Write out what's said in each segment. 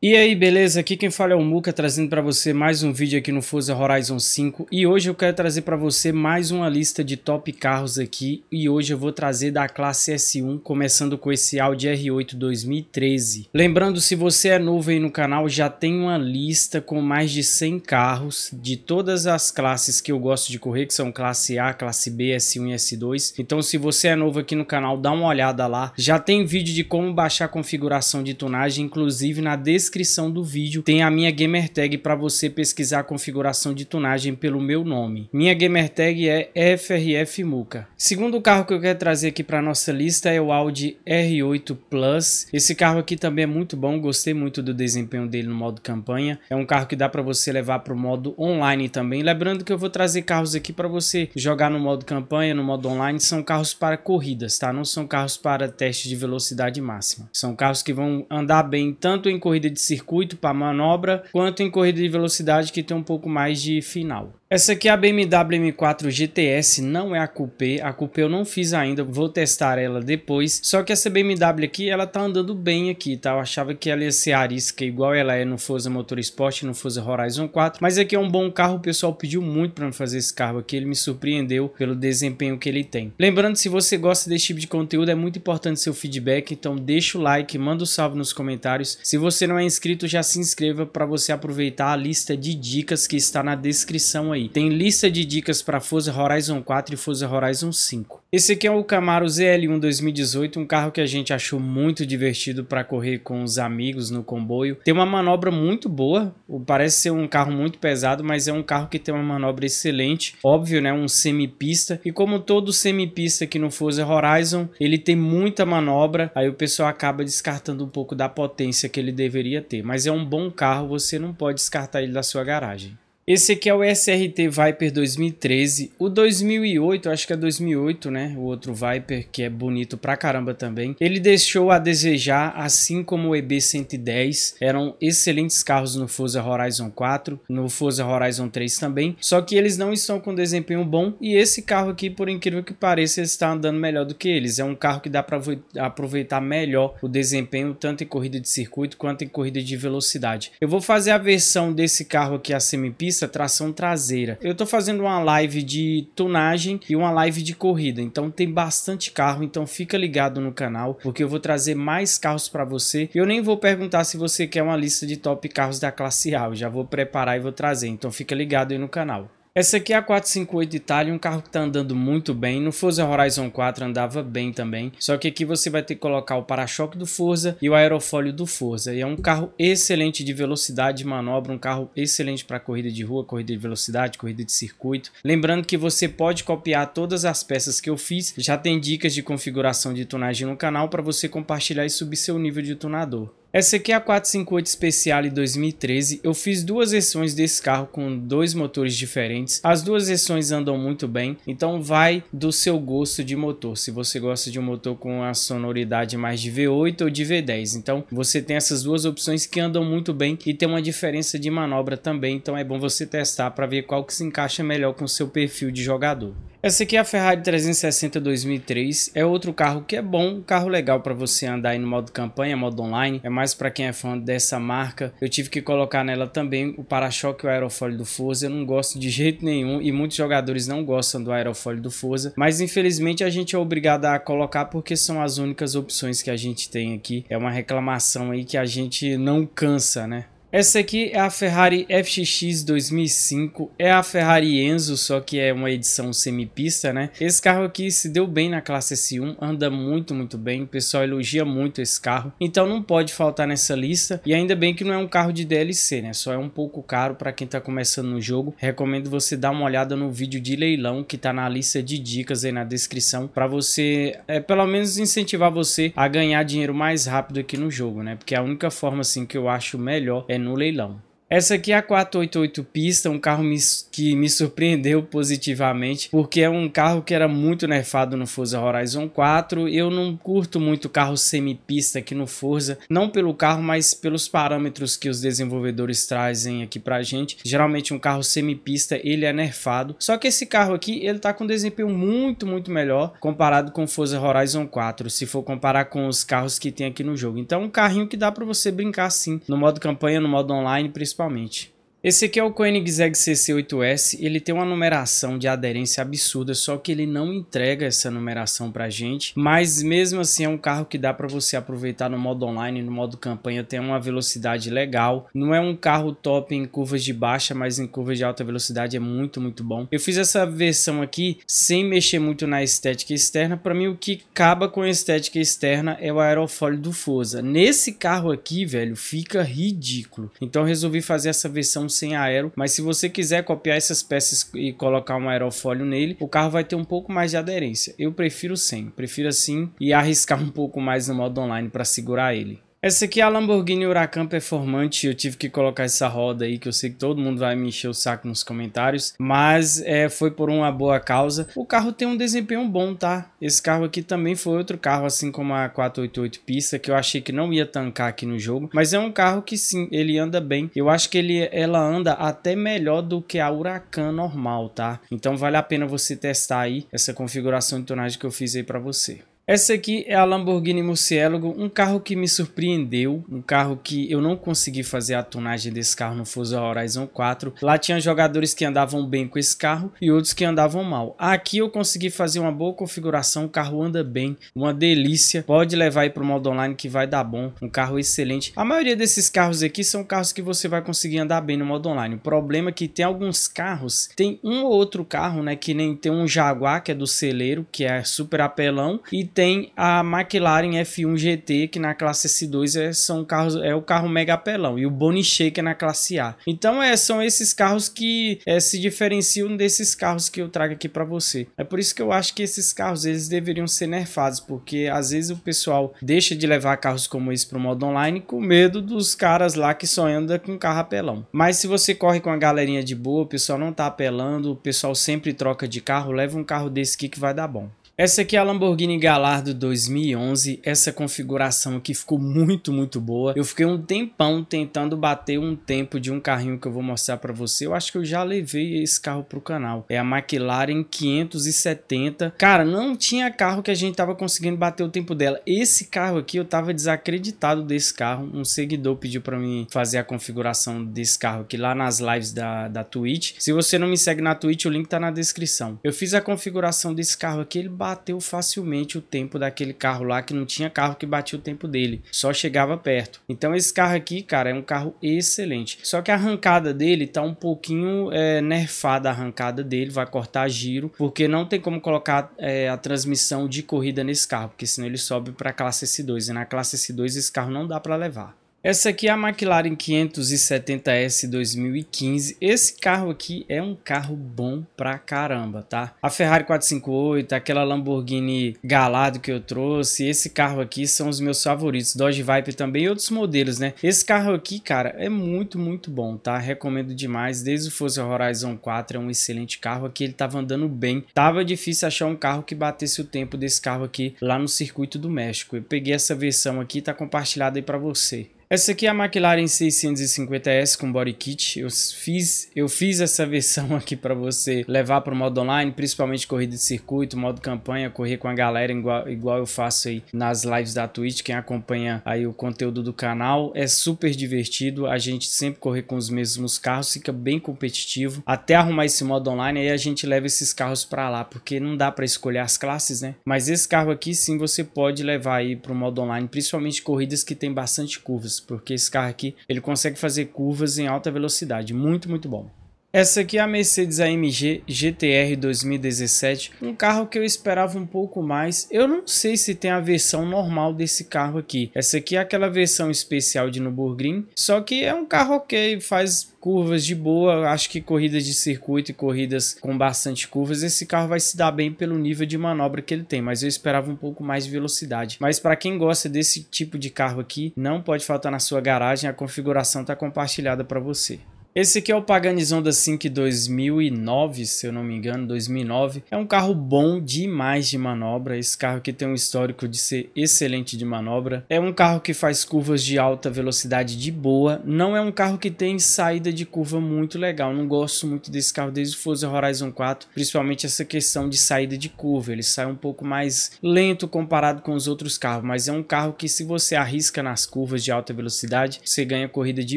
E aí, beleza? Aqui quem fala é o Muca trazendo para você mais um vídeo aqui no Forza Horizon 5. E hoje eu quero trazer para você mais uma lista de top carros aqui. E hoje eu vou trazer da classe S1, começando com esse Audi R8 2013. Lembrando, se você é novo aí no canal, já tem uma lista com mais de 100 carros de todas as classes que eu gosto de correr, que são classe A, classe B, S1 e S2. Então, se você é novo aqui no canal, dá uma olhada lá. Já tem vídeo de como baixar a configuração de tunagem, inclusive na descrição descrição do vídeo tem a minha gamer tag para você pesquisar a configuração de tunagem pelo meu nome. Minha gamer tag é FRF Muca. Segundo carro que eu quero trazer aqui para nossa lista é o Audi R8 Plus. Esse carro aqui também é muito bom, gostei muito do desempenho dele no modo campanha. É um carro que dá para você levar para o modo online também. Lembrando que eu vou trazer carros aqui para você jogar no modo campanha, no modo online, são carros para corridas, tá? Não são carros para teste de velocidade máxima. São carros que vão andar bem tanto em corrida de de circuito para manobra, quanto em corrida de velocidade que tem um pouco mais de final. Essa aqui é a BMW M4 GTS, não é a Coupé, a Coupé eu não fiz ainda, vou testar ela depois. Só que essa BMW aqui, ela tá andando bem aqui, tá? Eu achava que ela ia ser arisca igual ela é no Forza Motorsport, no Forza Horizon 4. Mas aqui é um bom carro, o pessoal pediu muito para fazer esse carro aqui, ele me surpreendeu pelo desempenho que ele tem. Lembrando, se você gosta desse tipo de conteúdo, é muito importante seu feedback, então deixa o like, manda o um salve nos comentários. Se você não é inscrito, já se inscreva para você aproveitar a lista de dicas que está na descrição aí aí. Tem lista de dicas para Forza Horizon 4 e Forza Horizon 5. Esse aqui é o Camaro ZL1 2018, um carro que a gente achou muito divertido para correr com os amigos no comboio. Tem uma manobra muito boa, parece ser um carro muito pesado, mas é um carro que tem uma manobra excelente. Óbvio, né, um semipista. E como todo semipista aqui no Forza Horizon, ele tem muita manobra, aí o pessoal acaba descartando um pouco da potência que ele deveria ter. Mas é um bom carro, você não pode descartar ele da sua garagem. Esse aqui é o SRT Viper 2013. O 2008, acho que é 2008, né? O outro Viper, que é bonito pra caramba também. Ele deixou a desejar, assim como o EB110. Eram excelentes carros no Forza Horizon 4, no Forza Horizon 3 também. Só que eles não estão com desempenho bom. E esse carro aqui, por incrível que pareça, está andando melhor do que eles. É um carro que dá pra aproveitar melhor o desempenho, tanto em corrida de circuito quanto em corrida de velocidade. Eu vou fazer a versão desse carro aqui, a semi-pista tração traseira. Eu tô fazendo uma live de tunagem e uma live de corrida, então tem bastante carro, então fica ligado no canal, porque eu vou trazer mais carros para você. Eu nem vou perguntar se você quer uma lista de top carros da classe A, eu já vou preparar e vou trazer, então fica ligado aí no canal. Essa aqui é a 458 Italia, um carro que tá andando muito bem. No Forza Horizon 4 andava bem também, só que aqui você vai ter que colocar o para-choque do Forza e o aerofólio do Forza. E é um carro excelente de velocidade de manobra, um carro excelente para corrida de rua, corrida de velocidade, corrida de circuito. Lembrando que você pode copiar todas as peças que eu fiz. Já tem dicas de configuração de tunagem no canal para você compartilhar e subir seu nível de tunador. Essa aqui é a 458 Speciale 2013. Eu fiz duas versões desse carro com dois motores diferentes. As duas versões andam muito bem, então vai do seu gosto de motor. Se você gosta de um motor com a sonoridade mais de V8 ou de V10, então você tem essas duas opções que andam muito bem e tem uma diferença de manobra também, então é bom você testar para ver qual que se encaixa melhor com o seu perfil de jogador. Essa aqui é a Ferrari 360 2003, é outro carro que é bom, um carro legal para você andar aí no modo campanha, modo online, é mais para quem é fã dessa marca. Eu tive que colocar nela também o para-choque e o aerofólio do Forza, eu não gosto de jeito nenhum e muitos jogadores não gostam do aerofólio do Forza, mas infelizmente a gente é obrigado a colocar porque são as únicas opções que a gente tem aqui. É uma reclamação aí que a gente não cansa, né? Essa aqui é a Ferrari FXX 2005, é a Ferrari Enzo, só que é uma edição semipista, né? Esse carro aqui se deu bem na classe S1, anda muito, muito bem, o pessoal elogia muito esse carro, então não pode faltar nessa lista, e ainda bem que não é um carro de DLC, né? Só é um pouco caro para quem tá começando no jogo, recomendo você dar uma olhada no vídeo de leilão que tá na lista de dicas aí na descrição, para você, é, pelo menos incentivar você a ganhar dinheiro mais rápido aqui no jogo, né? Porque é a única forma, assim, que eu acho melhor é no leilão. Essa aqui é a 488 Pista, um carro que me surpreendeu positivamente, porque é um carro que era muito nerfado no Forza Horizon 4. Eu não curto muito carro semi-pista aqui no Forza, não pelo carro, mas pelos parâmetros que os desenvolvedores trazem aqui pra gente. Geralmente um carro semi-pista, ele é nerfado. Só que esse carro aqui, ele tá com desempenho muito, muito melhor comparado com o Forza Horizon 4, se for comparar com os carros que tem aqui no jogo. Então, um carrinho que dá para você brincar sim, no modo campanha, no modo online, principalmente principalmente. Esse aqui é o Koenigsegg CC8S, ele tem uma numeração de aderência absurda, só que ele não entrega essa numeração pra gente, mas mesmo assim é um carro que dá para você aproveitar no modo online, no modo campanha, tem uma velocidade legal, não é um carro top em curvas de baixa, mas em curvas de alta velocidade é muito, muito bom. Eu fiz essa versão aqui sem mexer muito na estética externa, para mim o que acaba com a estética externa é o aerofólio do Forza. Nesse carro aqui, velho, fica ridículo, então eu resolvi fazer essa versão sem aero, mas se você quiser copiar essas peças e colocar um aerofólio nele, o carro vai ter um pouco mais de aderência. Eu prefiro sem, prefiro assim e arriscar um pouco mais no modo online para segurar ele. Essa aqui é a Lamborghini Huracan Performante, eu tive que colocar essa roda aí, que eu sei que todo mundo vai me encher o saco nos comentários, mas é, foi por uma boa causa. O carro tem um desempenho bom, tá? Esse carro aqui também foi outro carro, assim como a 488 Pista, que eu achei que não ia tancar aqui no jogo, mas é um carro que sim, ele anda bem. Eu acho que ele, ela anda até melhor do que a Huracan normal, tá? Então vale a pena você testar aí essa configuração de tonagem que eu fiz aí pra você. Essa aqui é a Lamborghini Murciélago, um carro que me surpreendeu, um carro que eu não consegui fazer a tunagem desse carro no Forza Horizon 4. Lá tinha jogadores que andavam bem com esse carro e outros que andavam mal. Aqui eu consegui fazer uma boa configuração, o carro anda bem, uma delícia. Pode levar aí para o modo online que vai dar bom, um carro excelente. A maioria desses carros aqui são carros que você vai conseguir andar bem no modo online. O problema é que tem alguns carros, tem um ou outro carro, né, que nem tem um Jaguar, que é do celeiro, que é super apelão, e tem a McLaren F1 GT, que na classe S2 é, são carros, é o carro mega apelão, e o Bonichê, que é na classe A. Então é, são esses carros que é, se diferenciam desses carros que eu trago aqui para você. É por isso que eu acho que esses carros eles deveriam ser nerfados, porque às vezes o pessoal deixa de levar carros como esse para o modo online com medo dos caras lá que só anda com carro apelão. Mas se você corre com a galerinha de boa, o pessoal não tá apelando, o pessoal sempre troca de carro, leva um carro desse aqui que vai dar bom. Essa aqui é a Lamborghini Gallardo 2011, essa configuração aqui ficou muito, muito boa. Eu fiquei um tempão tentando bater um tempo de um carrinho que eu vou mostrar para você. Eu acho que eu já levei esse carro pro canal. É a McLaren 570. Cara, não tinha carro que a gente tava conseguindo bater o tempo dela. Esse carro aqui, eu tava desacreditado desse carro. Um seguidor pediu para mim fazer a configuração desse carro aqui lá nas lives da, da Twitch. Se você não me segue na Twitch, o link tá na descrição. Eu fiz a configuração desse carro aqui, ele bateu bateu facilmente o tempo daquele carro lá, que não tinha carro que batia o tempo dele, só chegava perto. Então esse carro aqui, cara, é um carro excelente. Só que a arrancada dele tá um pouquinho é, nerfada a arrancada dele, vai cortar giro, porque não tem como colocar é, a transmissão de corrida nesse carro, porque senão ele sobe para classe S2, e na classe S2 esse carro não dá para levar. Essa aqui é a McLaren 570S 2015. Esse carro aqui é um carro bom pra caramba, tá? A Ferrari 458, aquela Lamborghini galado que eu trouxe, esse carro aqui são os meus favoritos. Dodge Viper também e outros modelos, né? Esse carro aqui, cara, é muito, muito bom, tá? Recomendo demais. Desde o Forza Horizon 4 é um excelente carro. Aqui ele tava andando bem. Tava difícil achar um carro que batesse o tempo desse carro aqui lá no circuito do México. Eu peguei essa versão aqui, tá compartilhada aí pra você. Essa aqui é a McLaren 650S com body kit. Eu fiz, eu fiz essa versão aqui para você levar para o modo online, principalmente corrida de circuito, modo campanha, correr com a galera igual, igual eu faço aí nas lives da Twitch. Quem acompanha aí o conteúdo do canal é super divertido. A gente sempre correr com os mesmos carros, fica bem competitivo. Até arrumar esse modo online aí a gente leva esses carros para lá, porque não dá para escolher as classes, né? Mas esse carro aqui sim você pode levar aí para o modo online, principalmente corridas que tem bastante curvas porque esse carro aqui ele consegue fazer curvas em alta velocidade, muito, muito bom. Essa aqui é a Mercedes AMG GTR 2017, um carro que eu esperava um pouco mais. Eu não sei se tem a versão normal desse carro aqui. Essa aqui é aquela versão especial de Nürburgring, só que é um carro ok, faz curvas de boa, acho que corridas de circuito e corridas com bastante curvas, esse carro vai se dar bem pelo nível de manobra que ele tem, mas eu esperava um pouco mais de velocidade. Mas para quem gosta desse tipo de carro aqui, não pode faltar na sua garagem, a configuração está compartilhada para você. Esse aqui é o Paganizonda da Sync 2009, se eu não me engano, 2009. É um carro bom demais de manobra. Esse carro aqui tem um histórico de ser excelente de manobra. É um carro que faz curvas de alta velocidade de boa. Não é um carro que tem saída de curva muito legal. Não gosto muito desse carro desde o Forza Horizon 4, principalmente essa questão de saída de curva. Ele sai um pouco mais lento comparado com os outros carros, mas é um carro que se você arrisca nas curvas de alta velocidade, você ganha corrida de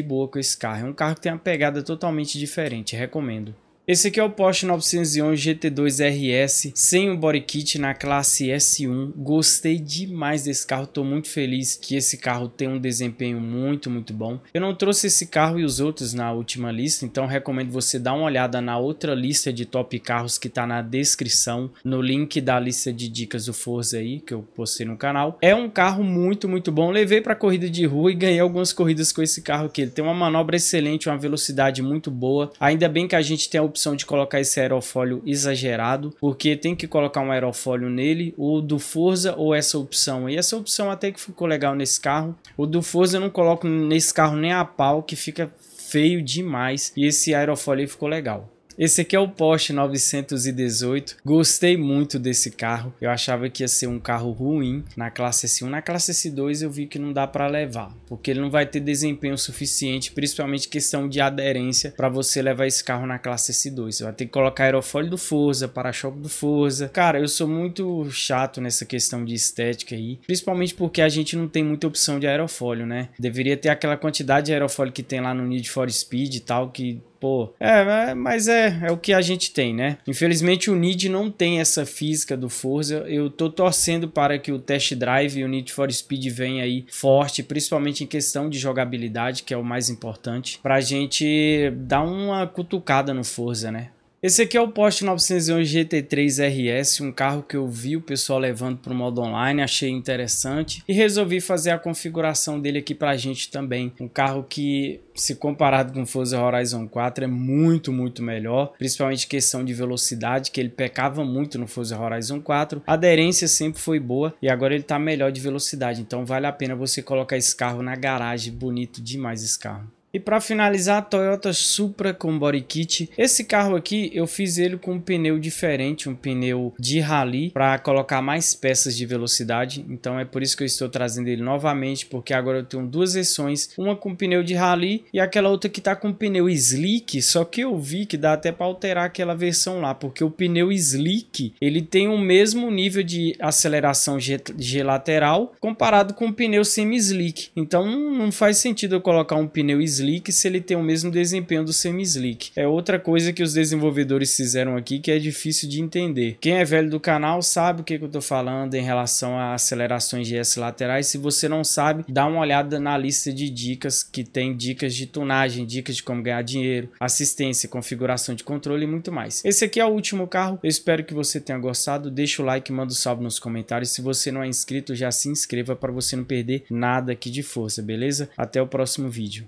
boa com esse carro. É um carro que tem uma pegada pegada totalmente diferente, recomendo. Esse aqui é o Porsche 911 GT2 RS sem o body kit na classe S1. Gostei demais desse carro, estou muito feliz que esse carro tem um desempenho muito, muito bom. Eu não trouxe esse carro e os outros na última lista, então recomendo você dar uma olhada na outra lista de top carros que está na descrição, no link da lista de dicas do Forza aí, que eu postei no canal. É um carro muito, muito bom. Levei para corrida de rua e ganhei algumas corridas com esse carro aqui. Ele tem uma manobra excelente, uma velocidade muito boa. Ainda bem que a gente tem a opção de colocar esse aerofólio exagerado, porque tem que colocar um aerofólio nele, ou do Forza, ou essa opção. E essa opção até que ficou legal nesse carro. O do Forza eu não coloco nesse carro nem a pau, que fica feio demais. E esse aerofólio ficou legal. Esse aqui é o Porsche 918. Gostei muito desse carro. Eu achava que ia ser um carro ruim na classe S1. Na classe S2 eu vi que não dá para levar, porque ele não vai ter desempenho suficiente, principalmente questão de aderência para você levar esse carro na classe S2. Você vai ter que colocar aerofólio do Forza, para-choque do Forza. Cara, eu sou muito chato nessa questão de estética aí, principalmente porque a gente não tem muita opção de aerofólio, né? Deveria ter aquela quantidade de aerofólio que tem lá no Need for Speed e tal, que pô. É, mas é, é o que a gente tem, né? Infelizmente o Need não tem essa física do Forza. Eu tô torcendo para que o Test Drive e o Need for Speed venham aí forte, principalmente em questão de jogabilidade, que é o mais importante, pra gente dar uma cutucada no Forza, né? Esse aqui é o Porsche 911 GT3 RS, um carro que eu vi o pessoal levando para o modo online, achei interessante e resolvi fazer a configuração dele aqui para a gente também. Um carro que, se comparado com o Forza Horizon 4, é muito, muito melhor, principalmente questão de velocidade, que ele pecava muito no Forza Horizon 4. A aderência sempre foi boa e agora ele está melhor de velocidade, então vale a pena você colocar esse carro na garagem, bonito demais esse carro. E para finalizar, a Toyota Supra com body kit. Esse carro aqui eu fiz ele com um pneu diferente, um pneu de rally para colocar mais peças de velocidade. Então é por isso que eu estou trazendo ele novamente, porque agora eu tenho duas versões, uma com pneu de rally e aquela outra que tá com pneu slick, só que eu vi que dá até para alterar aquela versão lá, porque o pneu slick, ele tem o mesmo nível de aceleração G lateral comparado com o pneu semi slick. Então não faz sentido eu colocar um pneu slick slick se ele tem o mesmo desempenho do semi-slick. É outra coisa que os desenvolvedores fizeram aqui que é difícil de entender. Quem é velho do canal sabe o que, que eu tô falando em relação a acelerações GS laterais. Se você não sabe, dá uma olhada na lista de dicas que tem dicas de tunagem, dicas de como ganhar dinheiro, assistência, configuração de controle e muito mais. Esse aqui é o último carro. Eu espero que você tenha gostado. Deixa o like, manda um salve nos comentários. Se você não é inscrito, já se inscreva para você não perder nada aqui de força, beleza? Até o próximo vídeo.